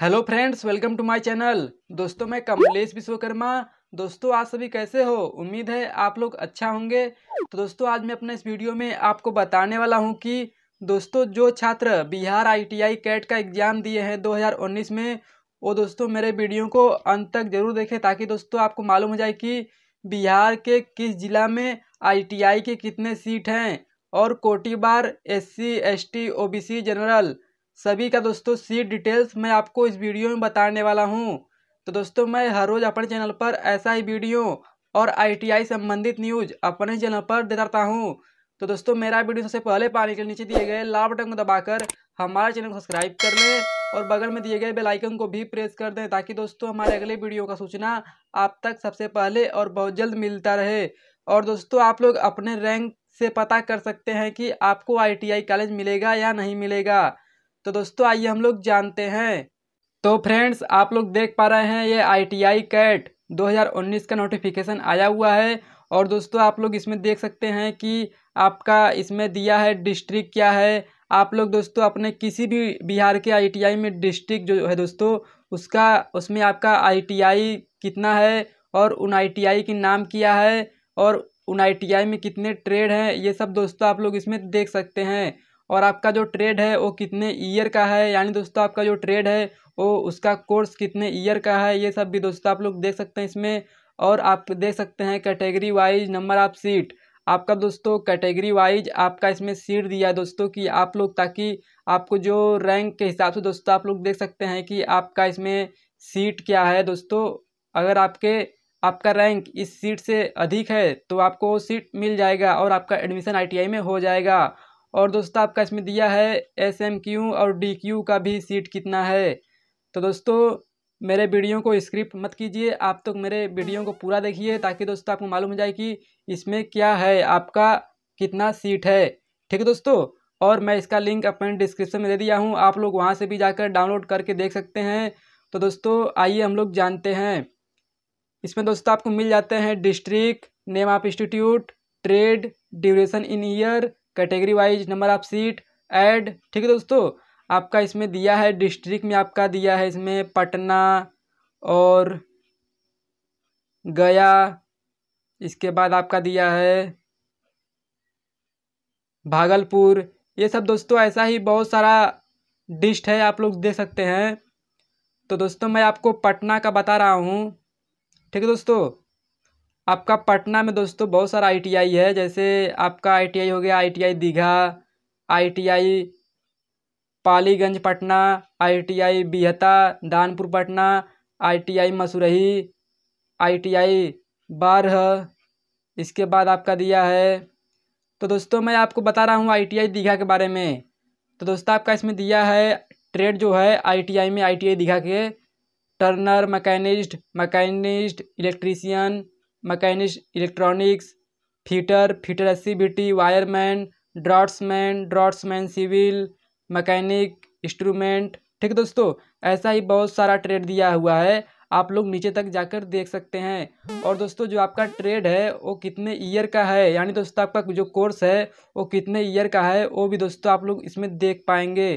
hello friends welcome to my channel दोस्तों मैं कमलेश विश्वकर्मा दोस्तों आप सभी कैसे हो उम्मीद है आप लोग अच्छा होंगे तो दोस्तों आज मैं अपने इस वीडियो में आपको बताने वाला हूं कि दोस्तों जो छात्र बिहार आईटीआई कैट का एग्ज़ाम दिए हैं 2019 में वो दोस्तों मेरे वीडियो को अंत तक ज़रूर देखें ताकि दोस्तों आपको मालूम हो जाए कि बिहार के किस ज़िला में आई के कितने सीट हैं और कोटी बार एस सी जनरल सभी का दोस्तों सीट डिटेल्स मैं आपको इस वीडियो में बताने वाला हूँ तो दोस्तों मैं हर रोज़ अपने चैनल पर ऐसा ही वीडियो और आईटीआई संबंधित न्यूज़ अपने चैनल पर देता हूँ तो दोस्तों मेरा वीडियो सबसे पहले पाने के नीचे दिए गए लाल बटन को दबाकर हमारे चैनल को सब्सक्राइब कर लें और बगल में दिए गए बेल आइकन को भी प्रेस कर दें ताकि दोस्तों हमारे अगले वीडियो का सूचना आप तक सबसे पहले और बहुत जल्द मिलता रहे और दोस्तों आप लोग अपने रैंक से पता कर सकते हैं कि आपको आई कॉलेज मिलेगा या नहीं मिलेगा तो दोस्तों आइए हम लोग जानते हैं तो फ्रेंड्स आप लोग देख पा रहे हैं ये आईटीआई कैट 2019 का नोटिफिकेशन आया हुआ है और दोस्तों आप लोग इसमें देख सकते हैं कि आपका इसमें दिया है डिस्ट्रिक्ट क्या है आप लोग दोस्तों अपने किसी भी बिहार के आईटीआई में डिस्ट्रिक्ट जो है दोस्तों उसका उसमें आपका आईटीआई कितना है और उन आई के नाम किया है और उन आई में कितने ट्रेड हैं ये सब दोस्तों आप लोग इसमें देख सकते हैं और आपका जो ट्रेड है वो कितने ईयर का है यानी दोस्तों आपका जो ट्रेड है वो उसका कोर्स कितने ईयर का है ये सब भी दोस्तों आप लोग देख सकते हैं इसमें और आप देख सकते हैं category wise number of seat आपका दोस्तों कैटेगरी वाइज आपका इसमें सीट दिया है दोस्तों कि आप लोग ताकि आपको जो रैंक के हिसाब से दोस्तों आप लोग देख सकते हैं कि आपका इसमें सीट क्या है दोस्तों अगर आपके आपका रैंक इस सीट से अधिक है तो आपको सीट मिल जाएगा और आपका एडमिशन आईटीआई में हो जाएगा और दोस्तों आपका इसमें दिया है एस एम क्यू और डी क्यू का भी सीट कितना है तो दोस्तों मेरे वीडियो को स्क्रिप्ट मत कीजिए आप तो मेरे वीडियो को पूरा देखिए ताकि दोस्तों आपको मालूम हो जाए कि इसमें क्या है आपका कितना सीट है ठीक है दोस्तों और मैं इसका लिंक अपने डिस्क्रिप्शन में दे दिया हूँ आप लोग वहाँ से भी जाकर डाउनलोड करके देख सकते हैं तो दोस्तों आइए हम लोग जानते हैं इसमें दोस्तों आपको मिल जाते हैं district name of institute trade duration in year category wise number of seat एड ठीक है दोस्तों आपका इसमें दिया है डिस्ट्रिक्ट में आपका दिया है इसमें पटना और गया इसके बाद आपका दिया है भागलपुर ये सब दोस्तों ऐसा ही बहुत सारा डिस्ट है आप लोग दे सकते हैं तो दोस्तों मैं आपको पटना का बता रहा हूँ ठीक है दोस्तों आपका पटना में दोस्तों बहुत सारा आईटीआई है जैसे आपका आईटीआई हो गया ITI Digha ITI Paliganj Patna ITI Bihta Danapur Patna ITI Masaurhi ITI Barh इसके बाद आपका दिया है तो दोस्तों मैं आपको बता रहा हूँ आईटीआई दीघा के बारे में तो दोस्तों आपका इसमें दिया है ट्रेड जो है आईटीआई में आईटीआई दीघा के turner machinist machinist electrician mechanics electronics fitter fitter एस wireman draughtsman draughtsman civil mechanic instrument ठीक है दोस्तों ऐसा ही बहुत सारा ट्रेड दिया हुआ है आप लोग नीचे तक जाकर देख सकते हैं और दोस्तों जो आपका ट्रेड है वो कितने ईयर का है यानी दोस्तों आपका जो कोर्स है वो कितने ईयर का है वो भी दोस्तों आप लोग इसमें देख पाएंगे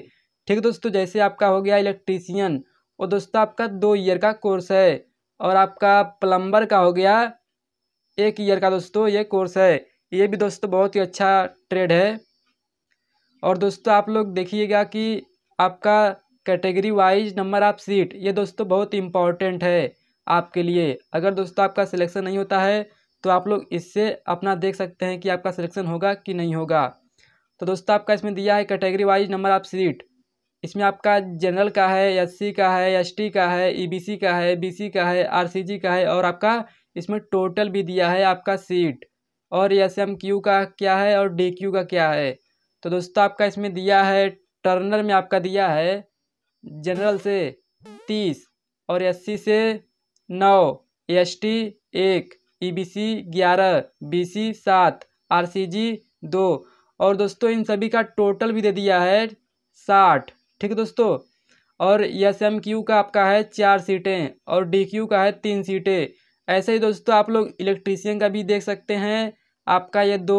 ठीक दोस्तों जैसे आपका हो गया इलेक्ट्रीसियन वो दोस्तों आपका दो ईयर का कोर्स है और आपका प्लम्बर का हो गया एक ईयर का दोस्तों ये कोर्स है ये भी दोस्तों बहुत ही अच्छा ट्रेड है और दोस्तों आप लोग देखिएगा कि आपका category wise number of seat ये दोस्तों बहुत इम्पॉर्टेंट है आपके लिए अगर दोस्तों आपका सिलेक्शन नहीं होता है तो आप लोग इससे अपना देख सकते हैं कि आपका सिलेक्शन होगा कि नहीं होगा तो दोस्तों आपका इसमें दिया है category wise number of seat इसमें आपका जनरल का है एस का है एस का है ई e का है बी का है आर का है और आपका इसमें टोटल भी दिया है आपका सीट और एस एम क्यू का क्या है और डी क्यू का क्या है तो दोस्तों आपका इसमें दिया है टर्नर में आपका दिया है जनरल से तीस और एस सी से नौ एस टी एक ई बी सी ग्यारह बी सी सात आर सी जी दो और दोस्तों इन सभी का टोटल भी दे दिया है साठ ठीक है दोस्तों और एस एम क्यू का आपका है चार सीटें और डी क्यू का है तीन सीटें ऐसे ही दोस्तों आप लोग इलेक्ट्रीशियन का भी देख सकते हैं आपका ये दो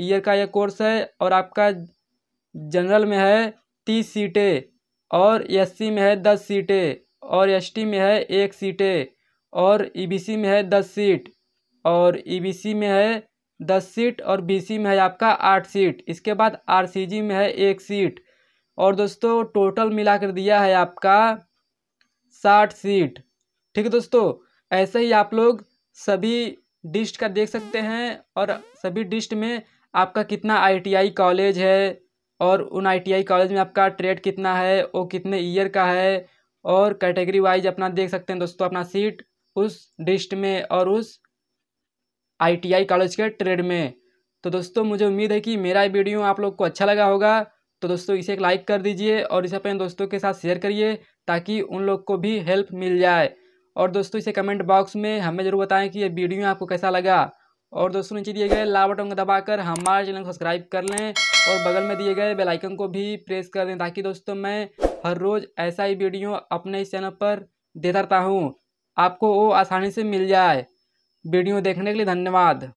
ईयर का यह कोर्स है और आपका जनरल में है तीस सीटें और एससी में है दस सीटें और एसटी में है एक सीटें और ईबीसी e में है दस सीट और ईबीसी e में है दस सीट और बीसी में है आपका आठ सीट इसके बाद आरसीजी में है एक सीट और दोस्तों टोटल मिलाकर दिया है आपका साठ सीट ठीक है दोस्तों ऐसे ही आप लोग सभी डिस्ट का देख सकते हैं और सभी डिस्ट में आपका कितना आईटीआई कॉलेज है और उन आईटीआई कॉलेज में आपका ट्रेड कितना है वो कितने ईयर का है और कैटेगरी वाइज अपना देख सकते हैं दोस्तों अपना सीट उस डिस्ट में और उस आईटीआई कॉलेज के ट्रेड में तो दोस्तों मुझे उम्मीद है कि मेरा वीडियो आप लोग को अच्छा लगा होगा तो दोस्तों इसे एक लाइक कर दीजिए और इसे अपने दोस्तों के साथ शेयर करिए ताकि उन लोग को भी हेल्प मिल जाए और दोस्तों इसे कमेंट बॉक्स में हमें ज़रूर बताएं कि ये वीडियो आपको कैसा लगा और दोस्तों नीचे दिए गए लाल बटन को दबाकर हमारे चैनल को सब्सक्राइब कर लें और बगल में दिए गए बेल आइकन को भी प्रेस कर दें ताकि दोस्तों मैं हर रोज़ ऐसा ही वीडियो अपने इस चैनल पर देता रहता हूँ आपको वो आसानी से मिल जाए वीडियो देखने के लिए धन्यवाद